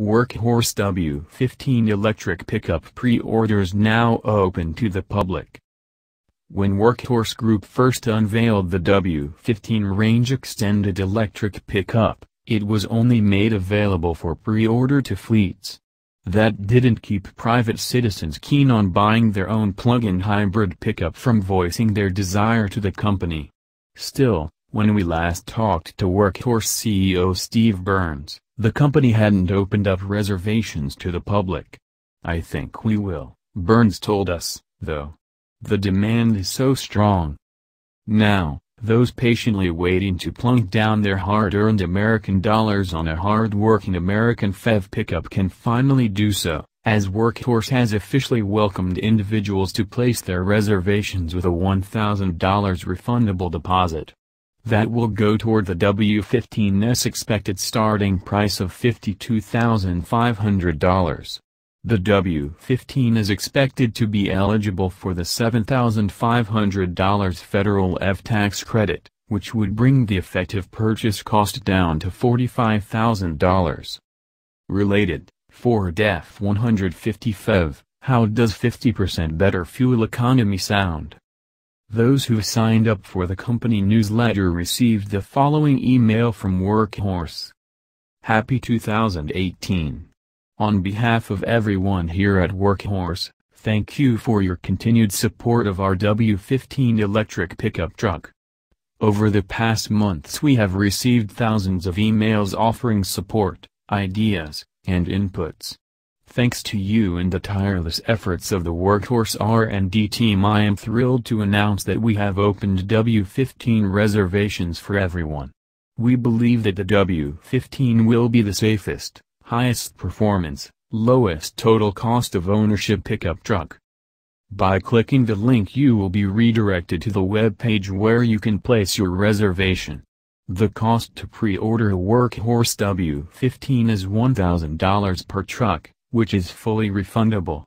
Workhorse W15 electric pickup pre-orders now open to the public. When Workhorse Group first unveiled the W15 range extended electric pickup, it was only made available for pre-order to fleets. That didn't keep private citizens keen on buying their own plug-in hybrid pickup from voicing their desire to the company. Still, when we last talked to Workhorse CEO Steve Burns, the company hadn't opened up reservations to the public. I think we will, Burns told us, though. The demand is so strong. Now, those patiently waiting to plunk down their hard-earned American dollars on a hard-working American FEV pickup can finally do so, as Workhorse has officially welcomed individuals to place their reservations with a $1,000 refundable deposit. That will go toward the W15S expected starting price of $52,500. The W-15 is expected to be eligible for the $7,500 federal F-tax credit, which would bring the effective purchase cost down to $45,000. Related, Ford F-150 FEV, how does 50% better fuel economy sound? Those who signed up for the company newsletter received the following email from Workhorse. Happy 2018. On behalf of everyone here at Workhorse, thank you for your continued support of our W15 electric pickup truck. Over the past months we have received thousands of emails offering support, ideas, and inputs. Thanks to you and the tireless efforts of the workhorse R&D team I am thrilled to announce that we have opened W15 reservations for everyone. We believe that the W15 will be the safest, highest performance, lowest total cost of ownership pickup truck. By clicking the link you will be redirected to the web page where you can place your reservation. The cost to pre-order a Workhorse W15 is $1,000 per truck which is fully refundable.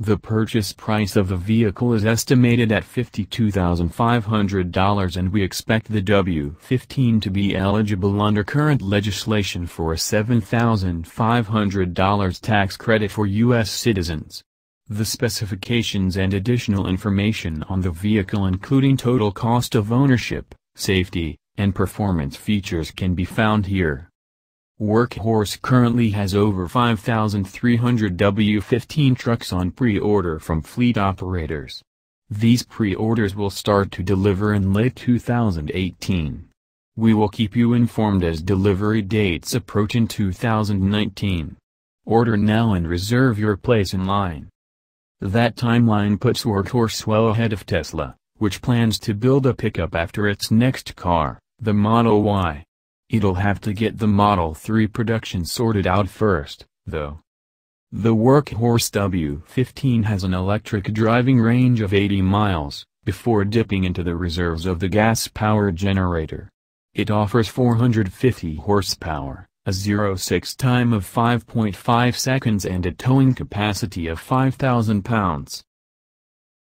The purchase price of the vehicle is estimated at $52,500 and we expect the W15 to be eligible under current legislation for a $7,500 tax credit for U.S. citizens. The specifications and additional information on the vehicle including total cost of ownership, safety, and performance features can be found here. Workhorse currently has over 5,300 W15 trucks on pre-order from fleet operators. These pre-orders will start to deliver in late 2018. We will keep you informed as delivery dates approach in 2019. Order now and reserve your place in line. That timeline puts Workhorse well ahead of Tesla, which plans to build a pickup after its next car, the Model Y. It'll have to get the Model 3 production sorted out first, though. The Workhorse W15 has an electric driving range of 80 miles, before dipping into the reserves of the gas-powered generator. It offers 450 horsepower, a 0-6 time of 5.5 seconds and a towing capacity of 5,000 pounds.